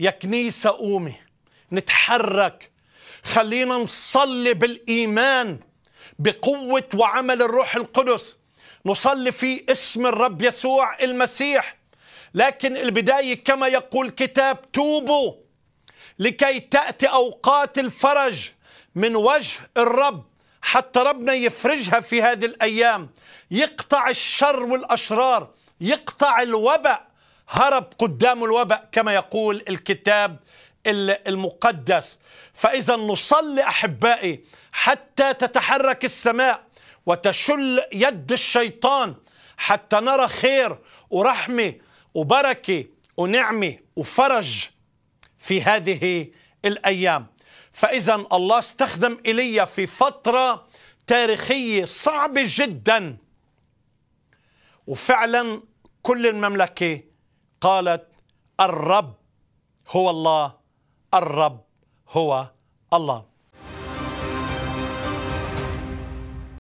يا كنيسة قومي نتحرك خلينا نصلي بالإيمان بقوة وعمل الروح القدس نصلي في اسم الرب يسوع المسيح لكن البداية كما يقول كتاب توبوا لكي تأتي أوقات الفرج من وجه الرب حتى ربنا يفرجها في هذه الأيام يقطع الشر والأشرار يقطع الوبأ هرب قدام الوباء كما يقول الكتاب المقدس فإذا نصلي أحبائي حتى تتحرك السماء وتشل يد الشيطان حتى نرى خير ورحمة وبركة ونعمة وفرج في هذه الأيام فإذا الله استخدم إيليا في فترة تاريخية صعبة جدا وفعلا كل المملكة قالت الرب هو الله الرب هو الله